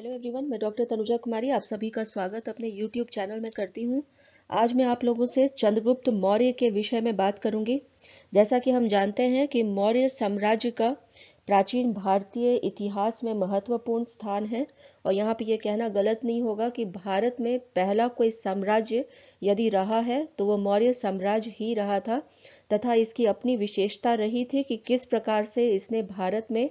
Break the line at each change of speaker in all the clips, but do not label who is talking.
hello everyone मैं doctor Tanuja Kumari आप सभी का स्वागत अपने यूट्यूब चैनल में करती हूं आज मैं आप लोगों से चंद्रगुप्त मौर्य के विषय में बात करूंगी जैसा कि हम जानते हैं कि मौर्य साम्राज्य का प्राचीन भारतीय इतिहास में महत्वपूर्ण स्थान है और यहाँ पे ये कहना गलत नहीं होगा कि भारत में पहला कोई साम्राज्य यदि रहा है तो वो मौर्य साम्राज्य ही रहा था तथा इसकी अपनी विशेषता रही थी कि किस प्रकार से इसने भारत में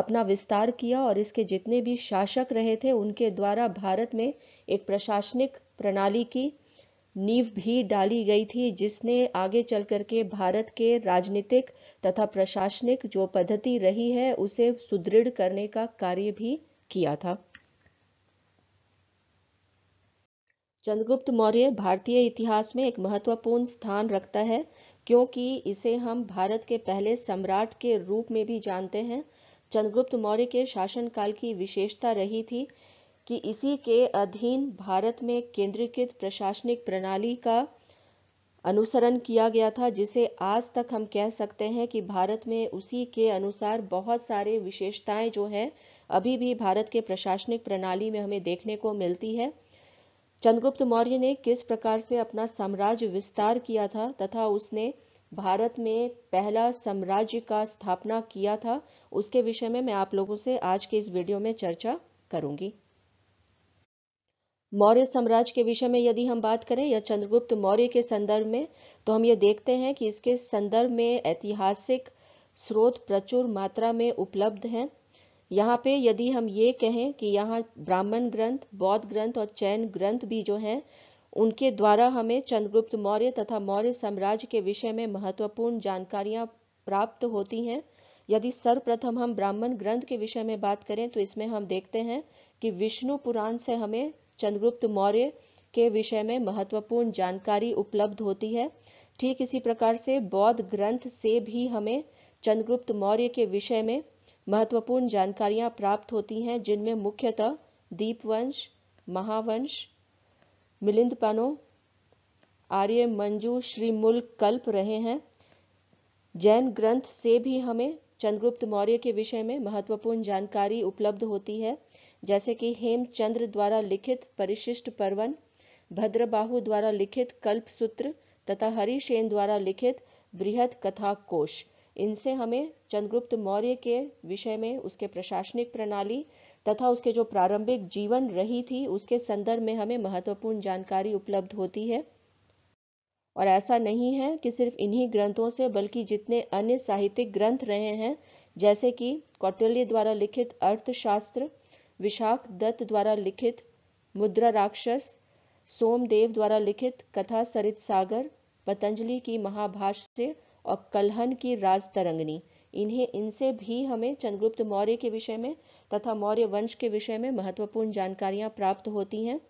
अपना विस्तार किया और इसके जितने भी शासक रहे थे उनके द्वारा भारत में एक प्रशासनिक प्रणाली की नींव भी डाली गई थी जिसने आगे चल करके भारत के राजनीतिक तथा प्रशासनिक जो पद्धति रही है उसे सुदृढ़ करने का कार्य भी किया था चंद्रगुप्त मौर्य भारतीय इतिहास में एक महत्वपूर्ण स्थान रखता है क्योंकि इसे हम भारत के पहले सम्राट के रूप में भी जानते हैं चंद्रगुप्त मौर्य के शासनकाल की विशेषता रही थी कि इसी के अधीन भारत में केंद्रीकृत प्रशासनिक प्रणाली का अनुसरण किया गया था जिसे आज तक हम कह सकते हैं कि भारत में उसी के अनुसार बहुत सारे विशेषताएं जो है अभी भी भारत के प्रशासनिक प्रणाली में हमें देखने को मिलती है चंद्रगुप्त मौर्य ने किस प्रकार से अपना साम्राज्य विस्तार किया था तथा उसने भारत में पहला साम्राज्य का स्थापना किया था उसके विषय में मैं आप लोगों से आज के इस वीडियो में चर्चा करूंगी मौर्य साम्राज्य के विषय में यदि हम बात करें या चंद्रगुप्त मौर्य के संदर्भ में तो हम ये देखते हैं कि इसके संदर्भ में ऐतिहासिक स्रोत प्रचुर मात्रा में उपलब्ध हैं यहाँ पे यदि हम ये कहें कि यहाँ ब्राह्मण ग्रंथ बौद्ध ग्रंथ और चैन ग्रंथ भी जो हैं उनके द्वारा हमें चंद्रगुप्त मौर्य तथा मौर्य साम्राज्य के विषय में महत्वपूर्ण जानकारियां प्राप्त होती हैं यदि सर्वप्रथम हम ब्राह्मण ग्रंथ के विषय में बात करें तो इसमें हम देखते हैं कि विष्णु पुराण से हमें चंद्रगुप्त मौर्य के विषय में महत्वपूर्ण जानकारी उपलब्ध होती है ठीक इसी प्रकार से बौद्ध ग्रंथ से भी हमें चंद्रगुप्त मौर्य के विषय में महत्वपूर्ण जानकारियां प्राप्त होती हैं जिनमें मुख्यतः दीपवंश महावंश मिलिंद पानो आर्य मंजू श्री मुल्क कल्प रहे हैं जैन ग्रंथ से भी हमें चंद्रगुप्त मौर्य के विषय में महत्वपूर्ण जानकारी उपलब्ध होती है जैसे कि हेमचंद्र द्वारा लिखित परिशिष्ट पर्वन भद्रबाहु द्वारा लिखित कल्प सूत्र तथा हरिशेन द्वारा लिखित बृहद कथा कोश इनसे हमें चंद्रगुप्त मौर्य के विषय में उसके प्रशासनिक प्रणाली तथा उसके जो प्रारंभिक जीवन रही थी उसके संदर्भ में हमें महत्वपूर्ण जानकारी उपलब्ध होती है और ऐसा नहीं है कि सिर्फ इन्हीं ग्रंथों से बल्कि जितने अन्य साहित्यिक ग्रंथ रहे हैं जैसे कि कौटल्य द्वारा लिखित अर्थशास्त्र विशाख दत्त द्वारा लिखित मुद्रा राक्षस सोमदेव द्वारा लिखित कथा सरित सागर पतंजलि की महाभाष्य और कलहन की राजतरंगनी इन्हें इनसे भी हमें चंद्रगुप्त मौर्य के विषय में तथा मौर्य वंश के विषय में महत्वपूर्ण जानकारियां प्राप्त होती हैं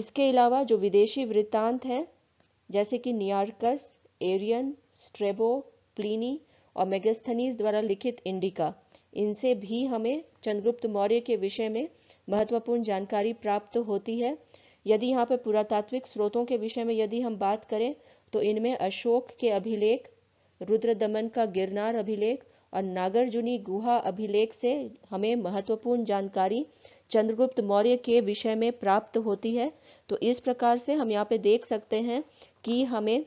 इसके अलावा जो विदेशी वृत्तांत हैं जैसे कि नियार्कस एरियन स्ट्रेबो प्लीनी और मेगस्थनीज द्वारा लिखित इंडिका इनसे भी हमें चंद्रगुप्त मौर्य के विषय में महत्वपूर्ण जानकारी प्राप्त होती है यदि यहाँ पर पुरातात्विक स्रोतों के विषय में यदि हम बात करें तो इनमें अशोक के अभिलेख रुद्र दमन का गिरनार अभिलेख और नागार्जुनी गुहा अभिलेख से हमें महत्वपूर्ण जानकारी चंद्रगुप्त मौर्य के विषय में प्राप्त होती है तो इस प्रकार से हम यहाँ पे देख सकते हैं कि हमें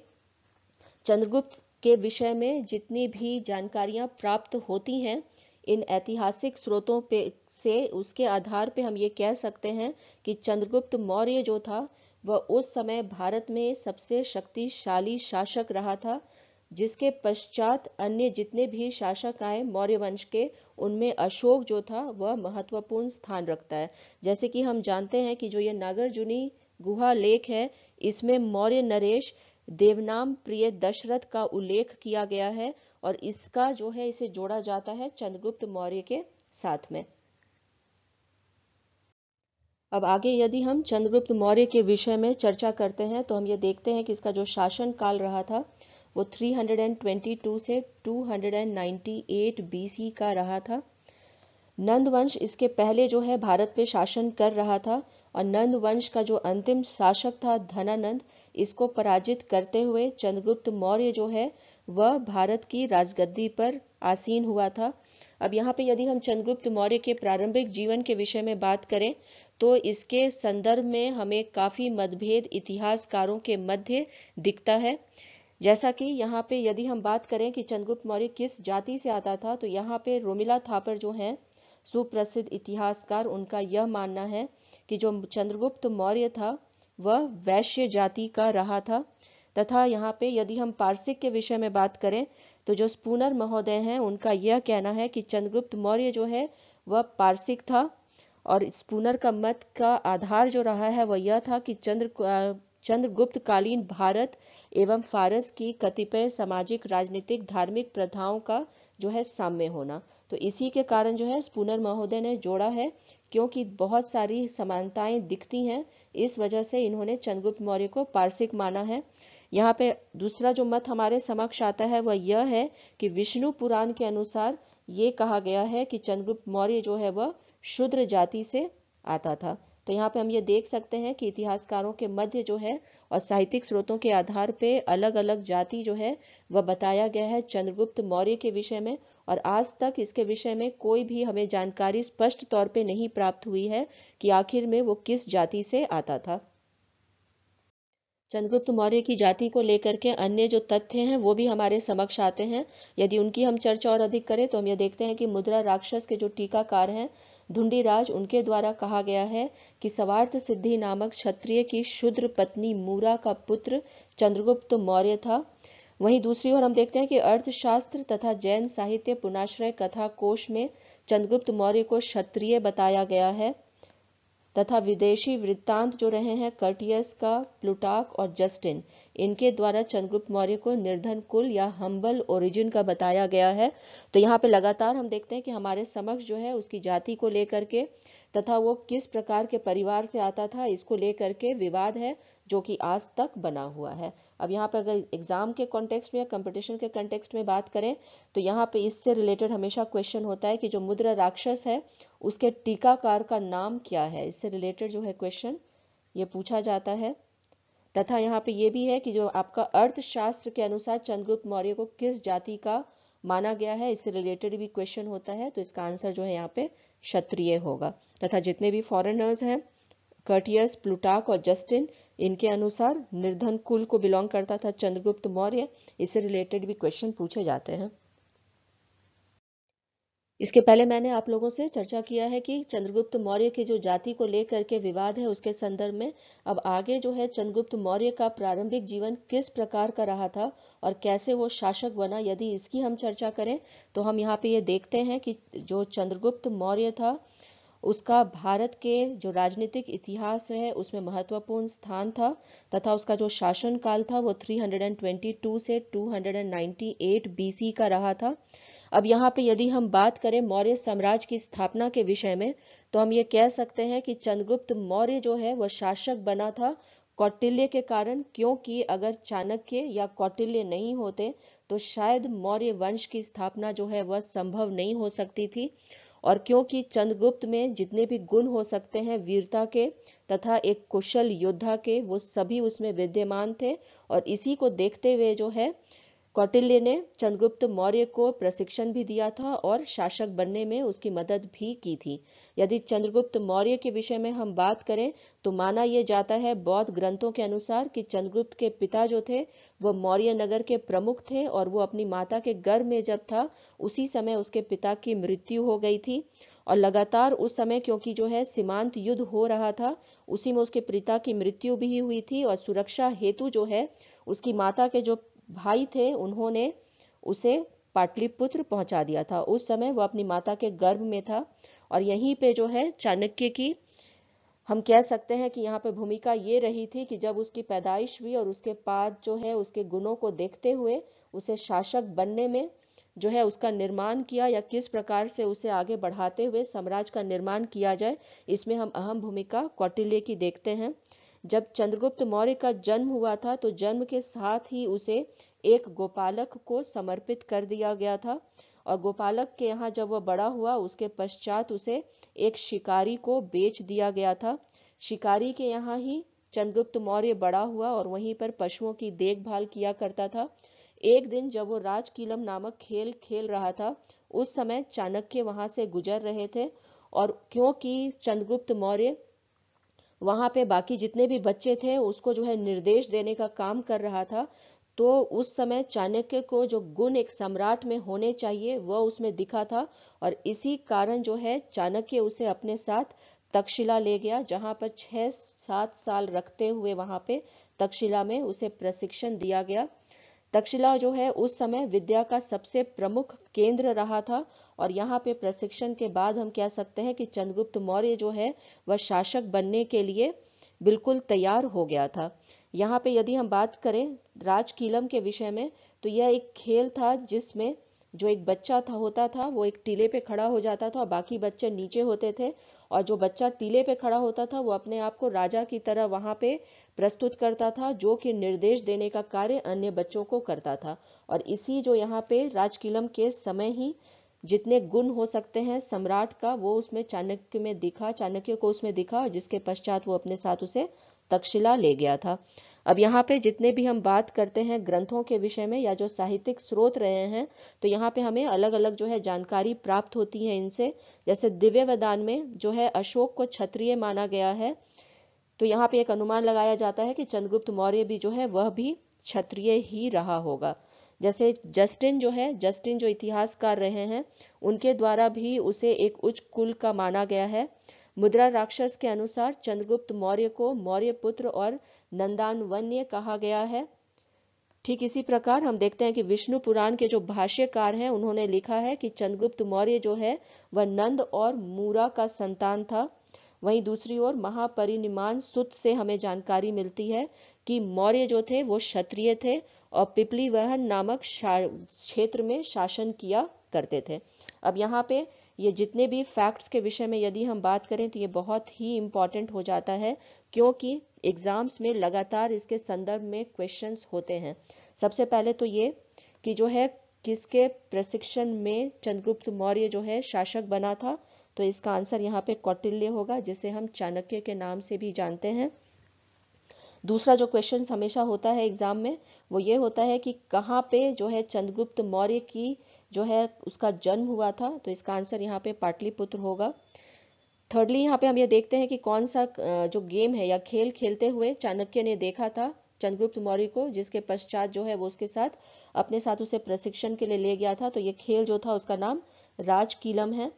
चंद्रगुप्त के विषय में जितनी भी जानकारियां प्राप्त होती हैं इन ऐतिहासिक स्रोतों पे से उसके आधार पे हम ये कह सकते हैं कि चंद्रगुप्त मौर्य जो था वह उस समय भारत में सबसे शक्तिशाली शासक रहा था जिसके पश्चात अन्य जितने भी शासक आए मौर्य वंश के उनमें अशोक जो था वह महत्वपूर्ण स्थान रखता है जैसे कि हम जानते हैं कि जो ये नागार्जुनी गुहा लेख है इसमें मौर्य नरेश देवनाम प्रिय दशरथ का उल्लेख किया गया है और इसका जो है इसे जोड़ा जाता है चंद्रगुप्त मौर्य के साथ में अब आगे यदि हम चंद्रगुप्त मौर्य के विषय में चर्चा करते हैं तो हम ये देखते हैं कि इसका जो शासन काल रहा था वो 322 से 298 बीसी का रहा था नंद वंश इसके पहले जो है भारत पे शासन कर रहा था और नंद वंश का जो अंतिम शासक था धनानंद इसको पराजित करते हुए चंद्रगुप्त मौर्य जो है वह भारत की राजगद्दी पर आसीन हुआ था अब यहाँ पे यदि हम चंद्रगुप्त मौर्य के प्रारंभिक जीवन के विषय में बात करें तो इसके संदर्भ में हमें काफी मतभेद इतिहासकारों के मध्य दिखता है जैसा कि यहाँ पे यदि हम बात करें कि चंद्रगुप्त मौर्य किस जाति से आता था तो यहाँ पे रोमिला थापर जो हैं सुप्रसिद्ध इतिहासकार उनका यह मानना है कि जो चंद्रगुप्त मौर्य था वह वैश्य जाति का रहा था तथा यहाँ पे यदि हम पारसिक के विषय में बात करें तो जो स्पूनर महोदय हैं उनका यह कहना है कि चंद्रगुप्त मौर्य जो है वह पारसिक था और स्पूनर का मत का आधार जो रहा है वह यह था कि चंद्र चंद्रगुप्त कालीन भारत एवं फारस की कतिपय सामाजिक राजनीतिक धार्मिक प्रथाओं का जो है साम्य होना तो इसी के कारण जो है स्पूनर महोदय ने जोड़ा है क्योंकि बहुत सारी समानताएं दिखती हैं इस वजह से इन्होंने चंद्रगुप्त मौर्य को पारसिक माना है यहाँ पे दूसरा जो मत हमारे समक्ष आता है वह यह है कि विष्णु पुराण के अनुसार ये कहा गया है कि चंद्रगुप्त मौर्य जो है वह शुद्र जाति से आता था तो यहाँ पे हम ये देख सकते हैं कि इतिहासकारों के मध्य जो है और साहित्यिक स्रोतों के आधार पे अलग अलग जाति जो है वह बताया गया है चंद्रगुप्त मौर्य के विषय में और आज तक इसके विषय में कोई भी हमें जानकारी स्पष्ट तौर पे नहीं प्राप्त हुई है कि आखिर में वो किस जाति से आता था चंद्रगुप्त मौर्य की जाति को लेकर के अन्य जो तथ्य हैं वो भी हमारे समक्ष आते हैं यदि उनकी हम चर्चा और अधिक करें तो हम ये देखते हैं कि मुद्रा राक्षस के जो टीकाकार हैं धुंडीराज उनके द्वारा कहा गया है कि सवार्थ सिद्धि नामक क्षत्रिय की शुद्र पत्नी मूरा का पुत्र चंद्रगुप्त मौर्य था वहीं दूसरी ओर हम देखते हैं कि अर्थशास्त्र तथा जैन साहित्य पुनाश्रय कथा कोश में चंद्रगुप्त मौर्य को क्षत्रिय बताया गया है तथा विदेशी वृत्तांत जो रहे हैं कर्टियस का प्लूटाक और जस्टिन इनके द्वारा चंद्रगुप्त मौर्य को निर्धन कुल या हम्बल ओरिजिन का बताया गया है तो यहाँ पे लगातार हम देखते हैं कि हमारे समक्ष जो है उसकी जाति को लेकर के तथा वो किस प्रकार के परिवार से आता था इसको लेकर के विवाद है जो कि आज तक बना हुआ है अब यहाँ पर अगर एग्ज़ाम के कॉन्टेक्स्ट में या कंपटीशन के कॉन्टेक्स्ट में बात करें तो यहाँ पे इससे रिलेटेड हमेशा क्वेश्चन होता है कि जो मुद्रा राक्षस है उसके टीकाकार का नाम क्या है इससे रिलेटेड जो है क्वेश्चन ये पूछा जाता है तथा यहाँ पे ये भी है कि जो आपका अर्थशास्त्र के अनुसार चंद्रगुप्त मौर्य को किस जाति का माना गया है इससे रिलेटेड भी क्वेश्चन होता है तो इसका आंसर जो है यहाँ पे क्षत्रिय होगा तथा जितने भी फॉरेनर्स हैं कर्टियस प्लूटाक और जस्टिन इनके अनुसार निर्धन कुल को बिलोंग करता था चंद्रगुप्त मौर्य इससे रिलेटेड भी क्वेश्चन पूछे जाते हैं इसके पहले मैंने आप लोगों से चर्चा किया है कि चंद्रगुप्त मौर्य की जो जाति को लेकर के विवाद है उसके संदर्भ में अब आगे जो है चंद्रगुप्त मौर्य का प्रारंभिक जीवन किस प्रकार का रहा था और कैसे वो शासक बना यदि इसकी हम चर्चा करें तो हम यहाँ पे ये देखते हैं कि जो चंद्रगुप्त मौर्य था उसका भारत के जो राजनीतिक इतिहास है उसमें महत्वपूर्ण स्थान था तथा उसका जो शासन काल था वो 322 से 298 बीसी का रहा था अब यहाँ पे यदि हम बात करें मौर्य साम्राज्य की स्थापना के विषय में तो हम ये कह सकते हैं कि चंद्रगुप्त मौर्य जो है वह शासक बना था कौटिल्य के कारण क्योंकि अगर चाणक्य या कौटिल्य नहीं होते तो शायद मौर्य वंश की स्थापना जो है वह संभव नहीं हो सकती थी और क्योंकि चंद्रगुप्त में जितने भी गुण हो सकते हैं वीरता के तथा एक कुशल योद्धा के वो सभी उसमें विद्यमान थे और इसी को देखते हुए जो है कौटिल्य ने चंद्रगुप्त मौर्य को प्रशिक्षण भी दिया था और शासक बनने में उसकी मदद भी की थी यदि चंद्रगुप्त मौर्य के विषय में हम बात करें तो माना यह जाता है बौद्ध ग्रंथों के अनुसार कि चंद्रगुप्त के पिता जो थे वह मौर्य नगर के प्रमुख थे और वो अपनी माता के गर्भ में जब था उसी समय उसके पिता की मृत्यु हो गई थी और लगातार उस समय क्योंकि जो है सीमांत युद्ध हो रहा था उसी में उसके पिता की मृत्यु भी हुई थी और सुरक्षा हेतु जो है उसकी माता के जो भाई थे उन्होंने उसे पाटलिपुत्र पहुंचा दिया था उस समय वह अपनी माता के गर्भ में था और यहीं पे जो है चाणक्य की हम कह सकते हैं कि यहाँ पे भूमिका ये रही थी कि जब उसकी पैदाइश हुई और उसके बाद जो है उसके गुणों को देखते हुए उसे शासक बनने में जो है उसका निर्माण किया या किस प्रकार से उसे आगे बढ़ाते हुए साम्राज्य का निर्माण किया जाए इसमें हम अहम भूमिका कौटिल्य की देखते हैं जब चंद्रगुप्त मौर्य का जन्म हुआ था तो जन्म के साथ ही उसे एक गोपालक को समर्पित कर दिया गया था और गोपालक के यहाँ जब वह बड़ा हुआ उसके पश्चात उसे एक शिकारी को बेच दिया गया था शिकारी के यहाँ ही चंद्रगुप्त मौर्य बड़ा हुआ और वहीं पर पशुओं की देखभाल किया करता था एक दिन जब वो राजकीलम नामक खेल खेल रहा था उस समय चाणक्य वहां से गुजर रहे थे और क्योंकि चंद्रगुप्त मौर्य वहां पे बाकी जितने भी बच्चे थे उसको जो है निर्देश देने का काम कर रहा था तो उस समय चाणक्य को जो गुण एक सम्राट में होने चाहिए वह उसमें दिखा था और इसी कारण जो है चाणक्य उसे अपने साथ तक्षशिला ले गया जहां पर छह सात साल रखते हुए वहां पे तक्षशिला में उसे प्रशिक्षण दिया गया तक्षशिला जो है उस समय विद्या का सबसे प्रमुख केंद्र रहा था और यहाँ पे प्रशिक्षण के बाद हम कह सकते हैं कि चंद्रगुप्त मौर्य जो है वह शासक बनने के लिए बिल्कुल तैयार हो गया था यहाँ पे यदि हम बात करें राजकीलम के विषय में तो यह एक खेल था जिसमें जो एक बच्चा था होता था वो एक टीले पे खड़ा हो जाता था और बाकी बच्चे नीचे होते थे और जो बच्चा टीले पे खड़ा होता था वो अपने आप को राजा की तरह वहां पे प्रस्तुत करता था जो कि निर्देश देने का कार्य अन्य बच्चों को करता था और इसी जो यहाँ पे राजकिलम के समय ही जितने गुण हो सकते हैं सम्राट का वो उसमें चाणक्य में दिखा चाणक्य को उसमें दिखा और जिसके पश्चात वो अपने साथ उसे तक्षशिला ले गया था अब यहाँ पे जितने भी हम बात करते हैं ग्रंथों के विषय में या जो साहित्यिक स्रोत रहे हैं तो यहाँ पे हमें अलग अलग जो है जानकारी प्राप्त होती है इनसे जैसे दिव्य वदान में जो है अशोक को क्षत्रिय माना गया है तो यहाँ पे एक अनुमान लगाया जाता है कि चंद्रगुप्त मौर्य भी जो है वह भी क्षत्रिय ही रहा होगा जैसे जस्टिन जो है जस्टिन जो इतिहासकार रहे हैं उनके द्वारा भी उसे एक उच्च कुल का माना गया है मुद्रा राक्षस के अनुसार चंद्रगुप्त मौर्य को मौर्य पुत्र और नंदानवन्य कहा गया है ठीक इसी प्रकार हम देखते हैं कि विष्णु पुराण के जो भाष्यकार हैं उन्होंने लिखा है कि चंद्रगुप्त मौर्य जो है वह नंद और मूरा का संतान था वहीं दूसरी ओर महापरिनिमान सुत से हमें जानकारी मिलती है कि मौर्य जो थे वो क्षत्रिय थे और पिपली वहन नामक क्षेत्र में शासन किया करते थे अब यहाँ पे ये जितने भी फैक्ट्स के विषय में यदि हम बात करें तो ये बहुत ही इम्पॉर्टेंट हो जाता है क्योंकि एग्जाम्स में लगातार इसके संदर्भ में क्वेश्चंस होते हैं सबसे पहले तो ये कि जो है किसके प्रशिक्षण में चंद्रगुप्त मौर्य जो है शासक बना था तो इसका आंसर यहाँ पे कौटिल्य होगा जिसे हम चाणक्य के नाम से भी जानते हैं दूसरा जो क्वेश्चन हमेशा होता है एग्जाम में वो ये होता है कि कहाँ पे जो है चंद्रगुप्त मौर्य की जो है उसका जन्म हुआ था तो इसका आंसर यहाँ पे पाटलिपुत्र होगा थर्डली यहाँ पे हम ये देखते हैं कि कौन सा जो गेम है या खेल खेलते हुए चाणक्य ने देखा था चंद्रगुप्त मौर्य को जिसके पश्चात जो है वो उसके साथ अपने साथ उसे प्रशिक्षण के लिए ले गया था तो ये खेल जो था उसका नाम राजकीलम है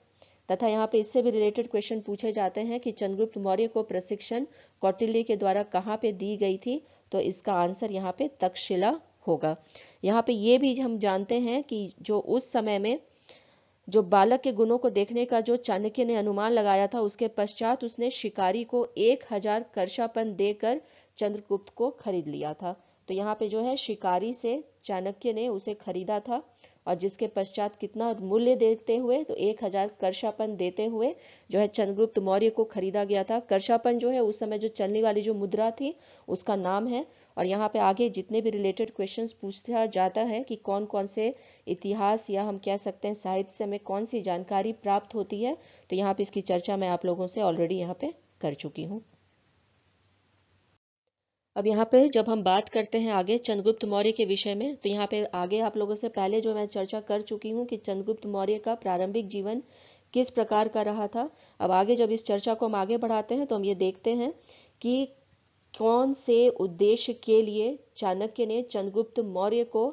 तथा यहाँ पे इससे भी रिलेटेड क्वेश्चन पूछे जाते हैं कि चंद्रगुप्त मौर्य को प्रशिक्षण कौटिल्य के द्वारा कहाँ पे दी गई थी तो इसका आंसर यहाँ पे तक्षशिला होगा यहाँ पे ये भी हम जानते हैं कि जो उस समय में जो बालक के गुणों को देखने का जो चाणक्य ने अनुमान लगाया था उसके पश्चात उसने शिकारी को एक हजार कर्षापन देकर चंद्रगुप्त को खरीद लिया था तो यहाँ पे जो है शिकारी से चाणक्य ने उसे खरीदा था और जिसके पश्चात कितना मूल्य देते हुए तो एक हजार कर्शापन देते हुए जो है चंद्रगुप्त मौर्य को खरीदा गया था कर्षापन जो है उस समय जो चलने वाली जो मुद्रा थी उसका नाम है और यहाँ पे आगे जितने भी रिलेटेड क्वेश्चंस पूछा जाता है कि कौन कौन से इतिहास या हम कह सकते हैं साहित्य से हमें कौन सी जानकारी प्राप्त होती है तो यहाँ पे इसकी चर्चा मैं आप लोगों से ऑलरेडी यहाँ पे कर चुकी हूँ अब यहाँ पे जब हम बात करते हैं आगे चंद्रगुप्त मौर्य के विषय में तो यहाँ पे आगे आप लोगों से पहले जो मैं चर्चा कर चुकी हूँ कि चंद्रगुप्त मौर्य का प्रारंभिक जीवन किस प्रकार का रहा था अब आगे जब इस चर्चा को हम आगे बढ़ाते हैं तो हम ये देखते हैं कि कौन से उद्देश्य के लिए चाणक्य ने चंद्रगुप्त मौर्य को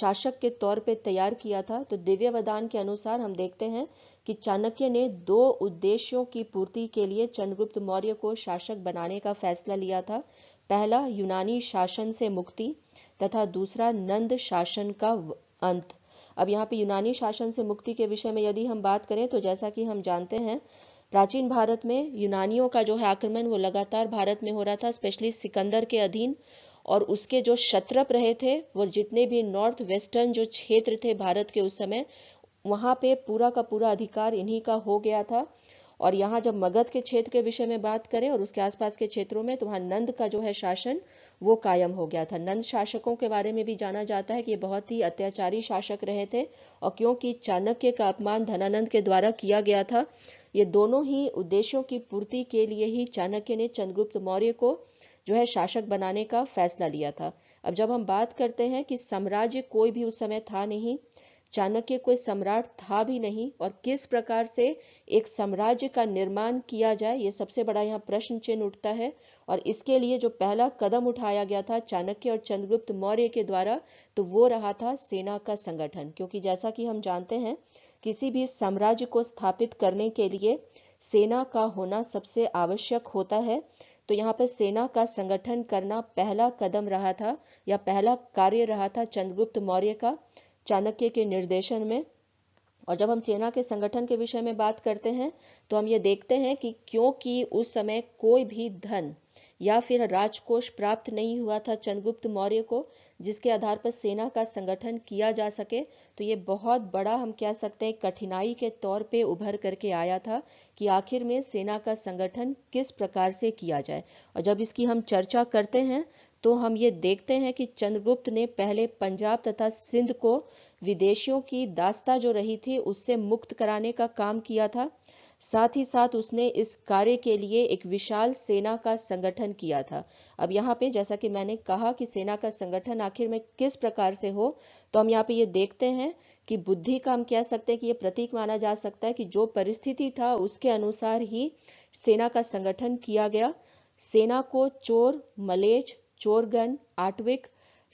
शासक के तौर पर तैयार किया था तो दिव्यवदान के अनुसार हम देखते हैं कि चाणक्य ने दो उद्देश्यों की पूर्ति के लिए चंद्रगुप्त मौर्य को शासक बनाने का फैसला लिया था पहला यूनानी शासन से मुक्ति तथा दूसरा नंद शासन का अंत अब यहाँ पे यूनानी शासन से मुक्ति के विषय में यदि हम बात करें तो जैसा कि हम जानते हैं प्राचीन भारत में यूनानियों का जो है आक्रमण वो लगातार भारत में हो रहा था स्पेशली सिकंदर के अधीन और उसके जो शत्रप रहे थे वो जितने भी नॉर्थ वेस्टर्न जो क्षेत्र थे भारत के उस समय वहां पे पूरा का पूरा अधिकार इन्हीं का हो गया था और यहाँ जब मगध के क्षेत्र के विषय में बात करें और उसके आसपास के क्षेत्रों में तो वहाँ नंद का जो है शासन वो कायम हो गया था नंद शासकों के बारे में भी जाना जाता है कि ये बहुत ही अत्याचारी शासक रहे थे और क्योंकि चाणक्य का अपमान धनानंद के द्वारा किया गया था ये दोनों ही उद्देश्यों की पूर्ति के लिए ही चाणक्य ने चंद्रगुप्त मौर्य को जो है शासक बनाने का फैसला लिया था अब जब हम बात करते हैं कि साम्राज्य कोई भी उस समय था नहीं चाणक्य कोई सम्राट था भी नहीं और किस प्रकार से एक साम्राज्य का निर्माण किया जाए ये सबसे बड़ा यहाँ प्रश्न चिन्ह उठता है और इसके लिए जो पहला कदम उठाया गया था चाणक्य और चंद्रगुप्त मौर्य के द्वारा तो वो रहा था सेना का संगठन क्योंकि जैसा कि हम जानते हैं किसी भी साम्राज्य को स्थापित करने के लिए सेना का होना सबसे आवश्यक होता है तो यहाँ पर सेना का संगठन करना पहला कदम रहा था या पहला कार्य रहा था चंद्रगुप्त मौर्य का चाणक्य के निर्देशन में और जब हम सेना के संगठन के विषय में बात करते हैं तो हम ये देखते हैं कि क्योंकि उस समय कोई भी धन या फिर राजकोष प्राप्त नहीं हुआ था चंद्रगुप्त मौर्य को जिसके आधार पर सेना का संगठन किया जा सके तो ये बहुत बड़ा हम कह सकते हैं कठिनाई के तौर पे उभर करके आया था कि आखिर में सेना का संगठन किस प्रकार से किया जाए और जब इसकी हम चर्चा करते हैं तो हम ये देखते हैं कि चंद्रगुप्त ने पहले पंजाब तथा सिंध को विदेशियों की दास्ता जो रही थी उससे मुक्त कराने का काम किया था साथ ही साथ उसने इस कार्य के लिए एक विशाल सेना का संगठन किया था अब यहाँ पे जैसा कि मैंने कहा कि सेना का संगठन आखिर में किस प्रकार से हो तो हम यहाँ पे ये देखते हैं कि बुद्धि का हम कह सकते हैं कि ये प्रतीक माना जा सकता है कि जो परिस्थिति था उसके अनुसार ही सेना का संगठन किया गया सेना को चोर मलेच चोरगन आटविक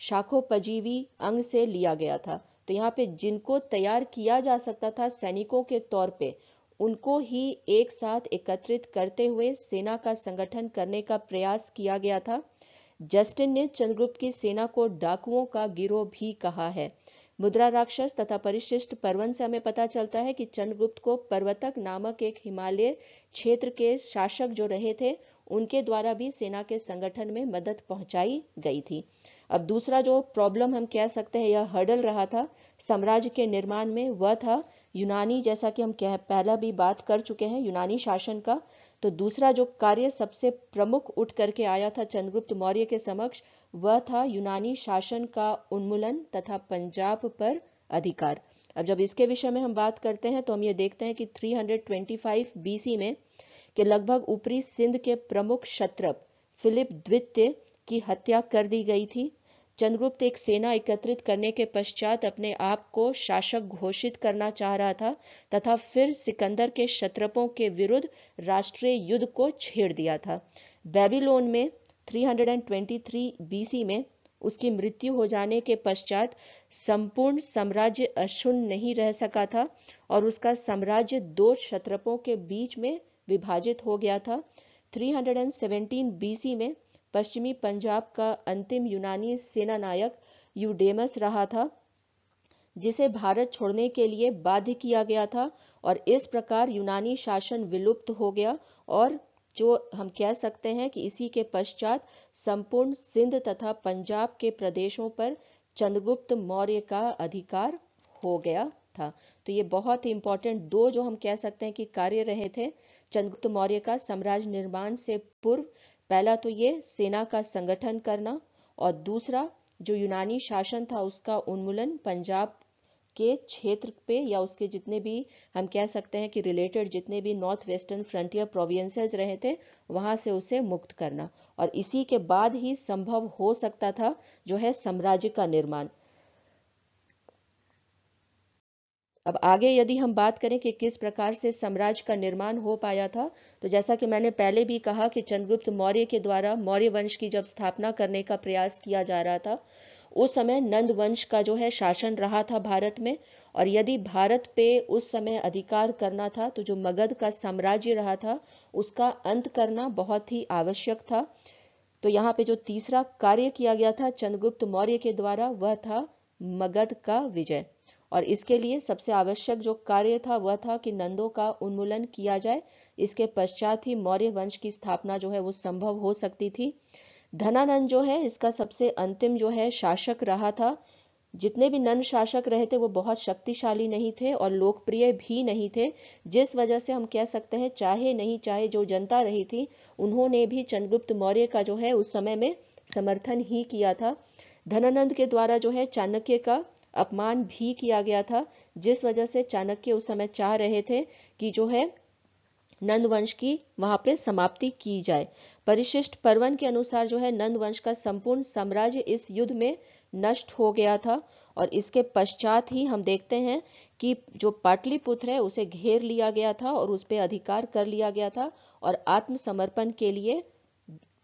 शाखोपजीवी अंग से लिया गया था तो यहाँ पे जिनको तैयार किया जा सकता था सैनिकों के तौर पे उनको ही एक साथ एकत्रित करते हुए सेना का संगठन करने का प्रयास किया गया था जस्टिन ने चंद्रगुप्त की सेना को डाकुओं का गिरोह भी कहा है मुद्रा राक्षस तथा परिशिष्ट पर्वन से हमें पता चलता है कि चंद्रगुप्त को पर्वतक नामक एक हिमालय क्षेत्र के शासक जो रहे थे उनके द्वारा भी सेना के संगठन में मदद पहुंचाई गई थी अब दूसरा जो प्रॉब्लम हम कह सकते हैं यह हर्डल रहा था साम्राज्य के निर्माण में वह था यूनानी जैसा कि हम कह पहला भी बात कर चुके हैं यूनानी शासन का तो दूसरा जो कार्य सबसे प्रमुख उठ करके आया था चंद्रगुप्त मौर्य के समक्ष वह था यूनानी शासन का उन्मूलन तथा पंजाब पर अधिकार अब जब इसके विषय में हम बात करते हैं तो हम ये देखते हैं कि 325 बीसी में कि लगभग ऊपरी सिंध के प्रमुख शत्रप फिलिप द्वितीय की हत्या कर दी गई थी चंद्रगुप्त एक सेना एकत्रित करने के पश्चात अपने आप को शासक घोषित करना चाह रहा था तथा फिर सिकंदर के शत्रपों के विरुद्ध राष्ट्रीय युद्ध को छेड़ दिया था बेबीलोन में 323 बीसी में उसकी मृत्यु हो जाने के पश्चात संपूर्ण साम्राज्य अशुन्न नहीं रह सका था और उसका साम्राज्य दो क्षत्रपों के बीच में विभाजित हो गया था 317 बीसी में पश्चिमी पंजाब का अंतिम यूनानी सेना नायक यूडेमस रहा था जिसे भारत छोड़ने के लिए बाध्य किया गया था और इस प्रकार यूनानी शासन विलुप्त हो गया और जो हम कह सकते हैं कि इसी के पश्चात संपूर्ण सिंध तथा पंजाब के प्रदेशों पर चंद्रगुप्त मौर्य का अधिकार हो गया था तो ये बहुत ही इंपॉर्टेंट दो जो हम कह सकते हैं कि कार्य रहे थे चंद्रगुप्त मौर्य का साम्राज्य निर्माण से पूर्व पहला तो ये सेना का संगठन करना और दूसरा जो यूनानी शासन था उसका उन्मूलन पंजाब के क्षेत्र पे या उसके जितने भी हम कह सकते हैं कि रिलेटेड जितने भी नॉर्थ वेस्टर्न फ्रंटियर प्रोविंसेस रहे थे वहां से उसे मुक्त करना और इसी के बाद ही संभव हो सकता था जो है साम्राज्य का निर्माण अब आगे यदि हम बात करें कि किस प्रकार से साम्राज्य का निर्माण हो पाया था तो जैसा कि मैंने पहले भी कहा कि चंद्रगुप्त मौर्य के द्वारा मौर्य वंश की जब स्थापना करने का प्रयास किया जा रहा था उस समय नंद वंश का जो है शासन रहा था भारत में और यदि भारत पे उस समय अधिकार करना था तो जो मगध का साम्राज्य रहा था उसका अंत करना बहुत ही आवश्यक था तो यहाँ पे जो तीसरा कार्य किया गया था चंद्रगुप्त मौर्य के द्वारा वह था मगध का विजय और इसके लिए सबसे आवश्यक जो कार्य था वह था कि नंदों का उन्मूलन किया जाए इसके पश्चात ही मौर्य वंश की स्थापना जो है वो संभव हो सकती थी धनानंद जो है इसका सबसे अंतिम जो है शासक रहा था जितने भी नंद शासक रहे थे वो बहुत शक्तिशाली नहीं थे और लोकप्रिय भी नहीं थे जिस वजह से हम कह सकते हैं चाहे नहीं चाहे जो जनता रही थी उन्होंने भी चंद्रगुप्त मौर्य का जो है उस समय में समर्थन ही किया था धनानंद के द्वारा जो है चाणक्य का अपमान भी किया गया था जिस वजह से चाणक्य उस समय चाह रहे थे कि जो है नंद वंश की वहां पे समाप्ति की जाए परिशिष्ट पर्वन के अनुसार जो है नंद वंश का संपूर्ण साम्राज्य इस युद्ध में नष्ट हो गया था और इसके पश्चात ही हम देखते हैं कि जो पाटलिपुत्र है उसे घेर लिया गया था और उस पर अधिकार कर लिया गया था और आत्मसमर्पण के लिए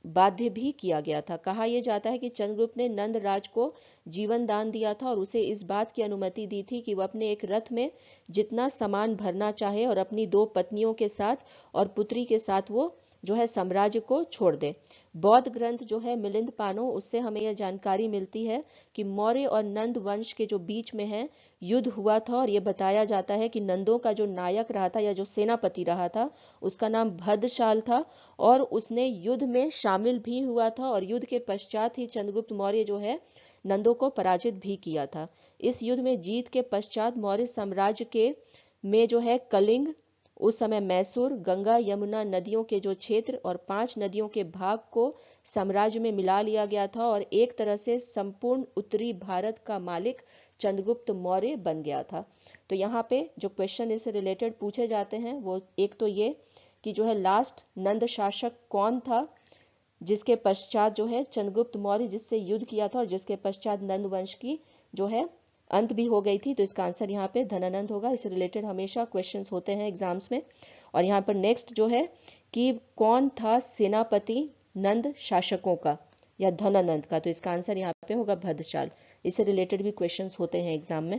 बाध्य भी किया गया था कहा यह जाता है कि चंद्रगुप्त ने नंदराज को जीवन दान दिया था और उसे इस बात की अनुमति दी थी कि वह अपने एक रथ में जितना सामान भरना चाहे और अपनी दो पत्नियों के साथ और पुत्री के साथ वो जो है साम्राज्य को छोड़ दे बौद्ध ग्रंथ जो है मिलिंद पानो उससे हमें यह जानकारी मिलती है कि मौर्य और नंद वंश के जो बीच में है युद्ध हुआ था और ये बताया जाता है कि नंदों का जो नायक रहा था या जो सेनापति रहा था उसका नाम भद्रशाल था और उसने युद्ध में शामिल भी हुआ था और युद्ध के पश्चात ही चंद्रगुप्त मौर्य जो है नंदों को पराजित भी किया था इस युद्ध में जीत के पश्चात मौर्य साम्राज्य के में जो है कलिंग उस समय मैसूर गंगा यमुना नदियों के जो क्षेत्र और पांच नदियों के भाग को साम्राज्य में मिला लिया गया था और एक तरह से संपूर्ण उत्तरी भारत का मालिक चंद्रगुप्त मौर्य बन गया था तो यहाँ पे जो क्वेश्चन इससे रिलेटेड पूछे जाते हैं वो एक तो ये कि जो है लास्ट नंद शासक कौन था जिसके पश्चात जो है चंद्रगुप्त मौर्य जिससे युद्ध किया था और जिसके पश्चात नंद वंश की जो है अंत भी हो गई थी तो इसका आंसर यहाँ पे धनानंद होगा इससे रिलेटेड हमेशा क्वेश्चन होते हैं एग्जाम्स में और यहाँ पर नेक्स्ट जो है कि कौन था सेनापति नंद शासकों का या धनानंद का तो इसका आंसर यहाँ पे होगा भद्रशाल इससे रिलेटेड भी क्वेश्चन होते हैं एग्जाम में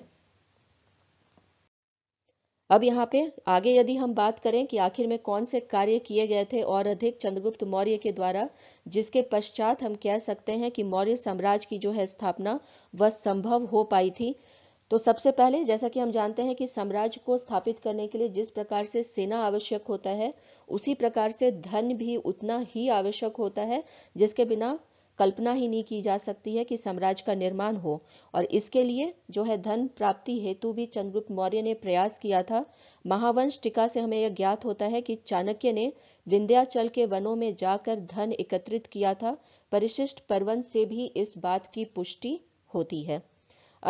अब यहाँ पे आगे यदि हम बात करें कि आखिर में कौन से कार्य किए गए थे और अधिक चंद्रगुप्त मौर्य के द्वारा जिसके पश्चात हम कह सकते हैं कि मौर्य साम्राज्य की जो है स्थापना वह संभव हो पाई थी तो सबसे पहले जैसा कि हम जानते हैं कि साम्राज्य को स्थापित करने के लिए जिस प्रकार से सेना आवश्यक होता है उसी प्रकार से धन भी उतना ही आवश्यक होता है जिसके बिना कल्पना ही नहीं की जा सकती है कि साम्राज्य का निर्माण हो और इसके लिए जो है धन प्राप्ति हेतु भी चंद्रगुप्त मौर्य ने प्रयास किया था महावंश टीका से हमें यह ज्ञात होता है कि चाणक्य ने विंध्याचल के वनों में जाकर धन एकत्रित किया था परिशिष्ट पर्वन से भी इस बात की पुष्टि होती है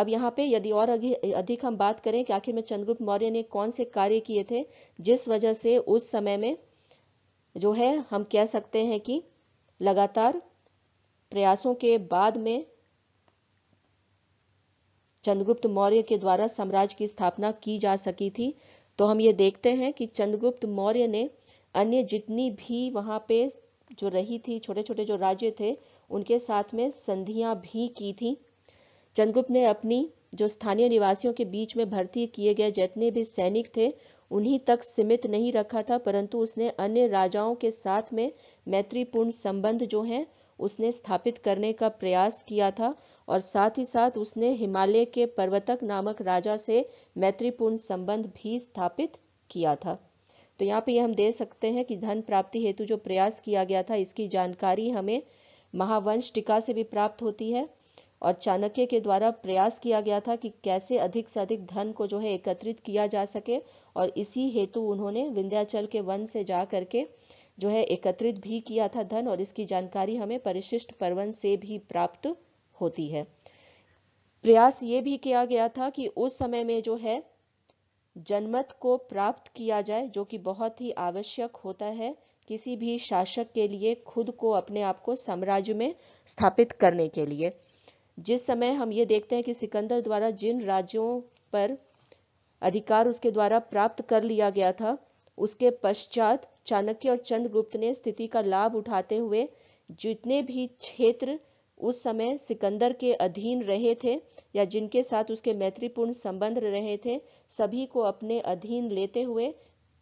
अब यहाँ पे यदि और अधिक हम बात करें कि आखिर में चंद्रगुप्त मौर्य ने कौन से कार्य किए थे जिस वजह से उस समय में जो है हम कह सकते हैं कि लगातार प्रयासों के बाद में चंद्रगुप्त मौर्य के द्वारा साम्राज्य की स्थापना की जा सकी थी तो हम ये देखते हैं कि चंद्रगुप्त मौर्य ने अन्य जितनी भी वहां पे जो रही थी छोटे छोटे जो राज्य थे उनके साथ में संधियां भी की थी चंद्रगुप्त ने अपनी जो स्थानीय निवासियों के बीच में भर्ती किए गए जितने भी सैनिक थे उन्हीं तक सीमित नहीं रखा था परंतु उसने अन्य राजाओं के साथ में मैत्रीपूर्ण संबंध जो हैं उसने स्थापित करने का प्रयास किया था और साथ ही साथ उसने हिमालय के पर्वतक नामक राजा से मैत्रीपूर्ण संबंध भी स्थापित किया था तो यहाँ पे यह हम दे सकते हैं कि धन प्राप्ति हेतु जो प्रयास किया गया था इसकी जानकारी हमें महावंश टीका से भी प्राप्त होती है और चाणक्य के द्वारा प्रयास किया गया था कि कैसे अधिक से अधिक धन को जो है एकत्रित किया जा सके और इसी हेतु उन्होंने विंध्याचल के वन से जा करके के जो है एकत्रित भी किया था धन और इसकी जानकारी हमें परिशिष्ट पर्वन से भी प्राप्त होती है प्रयास ये भी किया गया था कि उस समय में जो है जनमत को प्राप्त किया जाए जो कि बहुत ही आवश्यक होता है किसी भी शासक के लिए खुद को अपने आप को साम्राज्य में स्थापित करने के लिए जिस समय हम ये देखते हैं कि सिकंदर द्वारा जिन राज्यों पर अधिकार उसके द्वारा प्राप्त कर लिया गया था उसके पश्चात चाणक्य और चंद्रगुप्त ने स्थिति का लाभ उठाते हुए जितने भी क्षेत्र उस समय सिकंदर के अधीन रहे थे या जिनके साथ उसके मैत्रीपूर्ण संबंध रहे थे सभी को अपने अधीन लेते हुए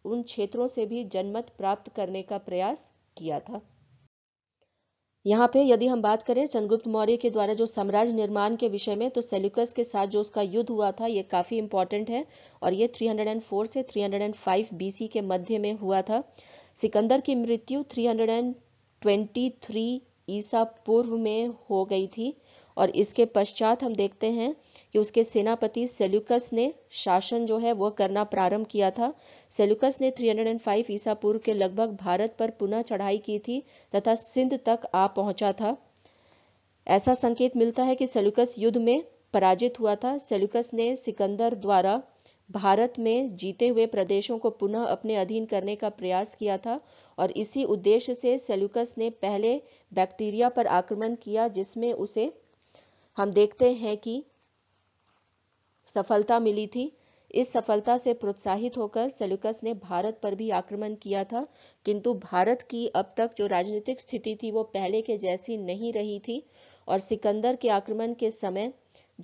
उन क्षेत्रों से भी जनमत प्राप्त करने का प्रयास किया था यहाँ पे यदि हम बात करें चंद्रगुप्त मौर्य के द्वारा जो साम्राज्य निर्माण के विषय में तो सेल्युकस के साथ जो उसका युद्ध हुआ था ये काफ़ी इंपॉर्टेंट है और ये 304 से 305 बीसी के मध्य में हुआ था सिकंदर की मृत्यु 323 ईसा पूर्व में हो गई थी और इसके पश्चात हम देखते हैं कि उसके सेनापति सेल्युकस ने शासन जो है वह करना प्रारंभ किया था सेल्युकस ने 305 ईसा पूर्व के लगभग भारत पर पुनः चढ़ाई की थी तथा सिंध तक आ पहुंचा था ऐसा संकेत मिलता है कि सेल्युकस युद्ध में पराजित हुआ था सेल्युकस ने सिकंदर द्वारा भारत में जीते हुए प्रदेशों को पुनः अपने अधीन करने का प्रयास किया था और इसी उद्देश्य से सेल्युकस ने पहले बैक्टीरिया पर आक्रमण किया जिसमें उसे हम देखते हैं कि सफलता मिली थी इस सफलता से प्रोत्साहित होकर सेल्युकस ने भारत पर भी आक्रमण किया था किंतु भारत की अब तक जो राजनीतिक स्थिति थी वो पहले के जैसी नहीं रही थी और सिकंदर के आक्रमण के समय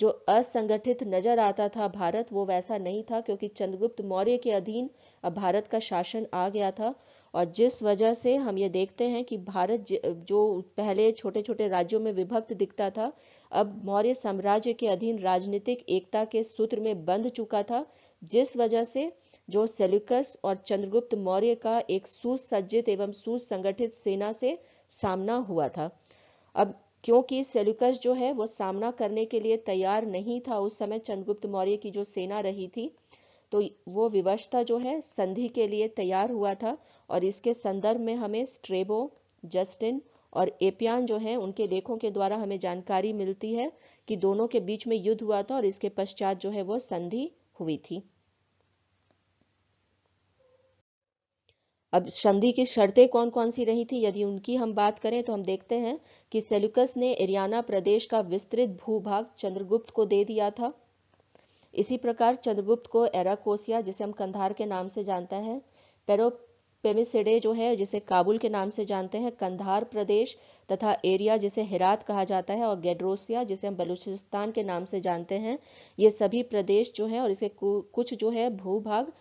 जो असंगठित नजर आता था भारत वो वैसा नहीं था क्योंकि चंद्रगुप्त मौर्य के अधीन अब भारत का शासन आ गया था और जिस वजह से हम ये देखते हैं कि भारत जो पहले छोटे छोटे राज्यों में विभक्त दिखता था अब मौर्य साम्राज्य के अधीन राजनीतिक एकता के सूत्र में बंध चुका था जिस वजह से जो सेल्युकस और चंद्रगुप्त मौर्य का एक सुसज्जित एवं सुसंगठित सेना से सामना हुआ था अब क्योंकि सेल्युकस जो है वो सामना करने के लिए तैयार नहीं था उस समय चंद्रगुप्त मौर्य की जो सेना रही थी तो वो विवशता जो है संधि के लिए तैयार हुआ था और इसके संदर्भ में हमें स्ट्रेबो जस्टिन और एपियान जो है उनके लेखों के द्वारा हमें जानकारी मिलती है कि दोनों के बीच में युद्ध हुआ था और इसके पश्चात जो है वो संधि हुई थी अब संधि की शर्तें कौन कौन सी रही थी यदि उनकी हम बात करें तो हम देखते हैं कि सेलुकस ने एरियाना प्रदेश का विस्तृत भूभाग चंद्रगुप्त को दे दिया था इसी प्रकार चंद्रगुप्त को एराकोसिया जिसे हम कंधार के नाम से जानते हैं पेरो पेमिसिडे जो है जिसे काबुल के नाम से जानते हैं कंधार प्रदेश तथा एरिया जिसे हिरात कहा जाता है और गेड्रोसिया जिसे हम बलूचिस्तान के नाम से जानते हैं ये सभी प्रदेश जो है और इसे कुछ जो है भूभाग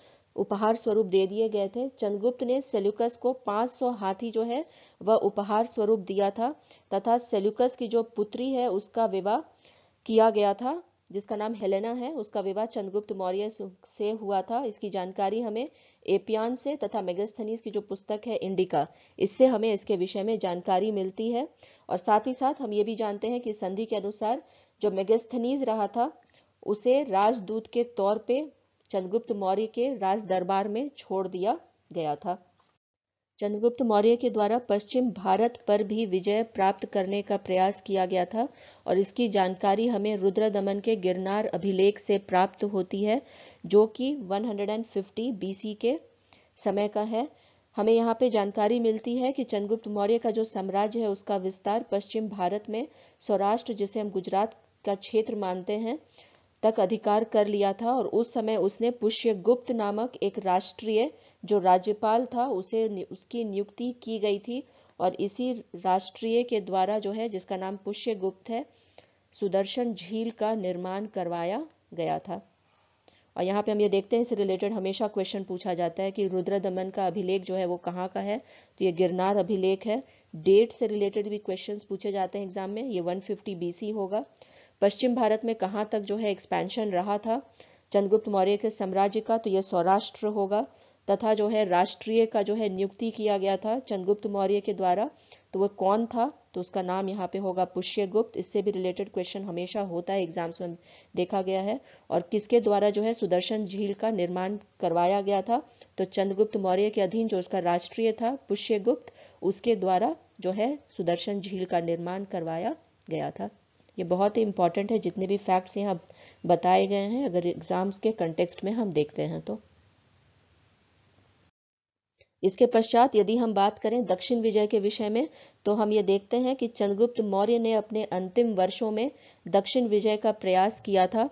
उपहार स्वरूप दे दिए गए थे चंद्रगुप्त ने सेल्युकस को 500 हाथी जो है वह उपहार स्वरूप दिया था तथा सेल्युकस की जो पुत्री है उसका विवाह किया गया था जिसका नाम हेलेना है उसका विवाह चंद्रगुप्त मौर्य से हुआ था इसकी जानकारी हमें एपियान से तथा मेगस्थनीस की जो पुस्तक है इंडिका इससे हमें इसके विषय में जानकारी मिलती है और साथ ही साथ हम ये भी जानते हैं कि संधि के अनुसार जो मेगस्थनीज रहा था उसे राजदूत के तौर पे चंद्रगुप्त मौर्य के राज दरबार में छोड़ दिया गया था चंद्रगुप्त मौर्य के द्वारा पश्चिम भारत पर भी विजय प्राप्त करने का प्रयास किया गया था और इसकी जानकारी हमें रुद्र दमन के गिरनार अभिलेख से प्राप्त होती है जो कि 150 बीसी के समय का है हमें यहाँ पे जानकारी मिलती है कि चंद्रगुप्त मौर्य का जो साम्राज्य है उसका विस्तार पश्चिम भारत में सौराष्ट्र जिसे हम गुजरात का क्षेत्र मानते हैं तक अधिकार कर लिया था और उस समय उसने पुष्यगुप्त नामक एक राष्ट्रीय जो राज्यपाल था उसे उसकी नियुक्ति की गई थी और इसी राष्ट्रीय के द्वारा जो है जिसका नाम पुष्य गुप्त है सुदर्शन झील का निर्माण करवाया गया था और यहाँ पे हम ये देखते हैं इससे रिलेटेड हमेशा क्वेश्चन पूछा जाता है कि रुद्र दमन का अभिलेख जो है वो कहाँ का है तो ये गिरनार अभिलेख है डेट से रिलेटेड भी क्वेश्चंस पूछे जाते हैं एग्जाम में ये 150 फिफ्टी बीसी होगा पश्चिम भारत में कहाँ तक जो है एक्सपेंशन रहा था चंद्रगुप्त मौर्य के साम्राज्य का तो ये सौराष्ट्र होगा तथा जो है राष्ट्रीय का जो है नियुक्ति किया गया था चंद्रगुप्त मौर्य के द्वारा तो वह कौन था तो उसका नाम यहाँ पे होगा पुष्यगुप्त इससे भी रिलेटेड क्वेश्चन हमेशा होता है एग्जाम्स में देखा गया है और किसके द्वारा जो है सुदर्शन झील का निर्माण करवाया गया था तो चंद्रगुप्त मौर्य के अधीन जो उसका राष्ट्रीय था पुष्यगुप्त उसके द्वारा जो है सुदर्शन झील का निर्माण करवाया गया था ये बहुत ही इंपॉर्टेंट है जितने भी फैक्ट्स यहाँ बताए गए हैं अगर एग्जाम्स के कंटेक्स्ट में हम देखते हैं तो इसके पश्चात यदि हम बात करें दक्षिण विजय के विषय में तो हम ये देखते हैं कि चंद्रगुप्त मौर्य ने अपने अंतिम वर्षों में दक्षिण विजय का प्रयास किया था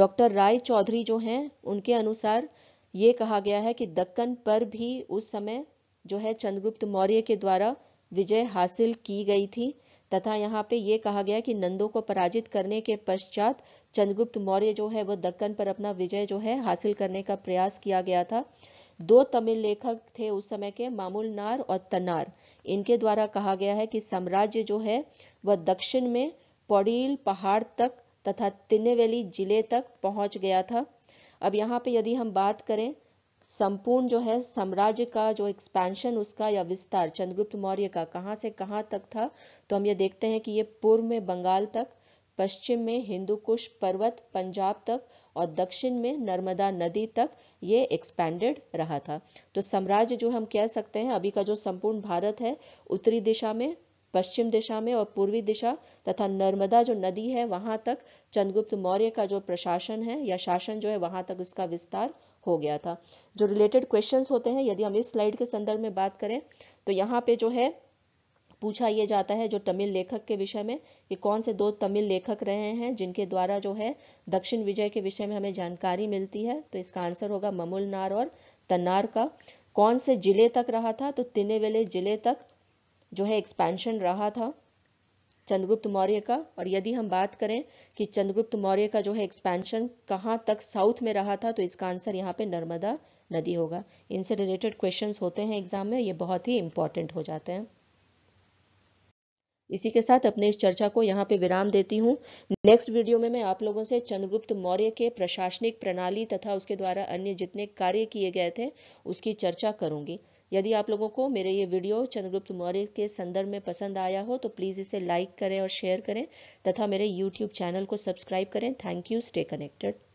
डॉक्टर राय चौधरी जो हैं उनके अनुसार ये कहा गया है कि दक्कन पर भी उस समय जो है चंद्रगुप्त मौर्य के द्वारा विजय हासिल की गई थी तथा यहाँ पे ये कहा गया कि नंदों को पराजित करने के पश्चात चंद्रगुप्त मौर्य जो है वह दक्कन पर अपना विजय जो है हासिल करने का प्रयास किया गया था दो तमिल लेखक थे उस समय के मामूल नार और तनार इनके द्वारा कहा गया है कि साम्राज्य जो है वह दक्षिण में पौड़ील पहाड़ तक तथा तिन्नेवेली जिले तक पहुंच गया था अब यहाँ पे यदि हम बात करें संपूर्ण जो है साम्राज्य का जो एक्सपेंशन उसका या विस्तार चंद्रगुप्त मौर्य का कहाँ से कहाँ तक था तो हम ये देखते हैं कि ये पूर्व में बंगाल तक पश्चिम में कुश पर्वत पंजाब तक और दक्षिण में नर्मदा नदी तक ये एक्सपैंडेड रहा था तो साम्राज्य जो हम कह सकते हैं अभी का जो संपूर्ण भारत है उत्तरी दिशा में पश्चिम दिशा में और पूर्वी दिशा तथा नर्मदा जो नदी है वहां तक चंद्रगुप्त मौर्य का जो प्रशासन है या शासन जो है वहां तक उसका विस्तार हो गया था जो रिलेटेड क्वेश्चंस होते हैं यदि हम इस स्लाइड के संदर्भ में बात करें तो यहाँ पे जो है पूछा यह जाता है जो तमिल लेखक के विषय में कि कौन से दो तमिल लेखक रहे हैं जिनके द्वारा जो है दक्षिण विजय के विषय में हमें जानकारी मिलती है तो इसका आंसर होगा ममुलनार और तन्नार का कौन से जिले तक रहा था तो तिनेवेले जिले तक जो है एक्सपेंशन रहा था चंद्रगुप्त मौर्य का और यदि हम बात करें कि चंद्रगुप्त मौर्य का जो है एक्सपेंशन कहाँ तक साउथ में रहा था तो इसका आंसर यहाँ पे नर्मदा नदी होगा इनसे रिलेटेड क्वेश्चंस होते हैं एग्जाम में ये बहुत ही इंपॉर्टेंट हो जाते हैं इसी के साथ अपने इस चर्चा को यहाँ पे विराम देती हूँ नेक्स्ट वीडियो में मैं आप लोगों से चंद्रगुप्त मौर्य के प्रशासनिक प्रणाली तथा उसके द्वारा अन्य जितने कार्य किए गए थे उसकी चर्चा करूंगी यदि आप लोगों को मेरे ये वीडियो चंद्रगुप्त मौर्य के संदर्भ में पसंद आया हो तो प्लीज़ इसे लाइक करें और शेयर करें तथा मेरे यूट्यूब चैनल को सब्सक्राइब करें थैंक यू स्टे कनेक्टेड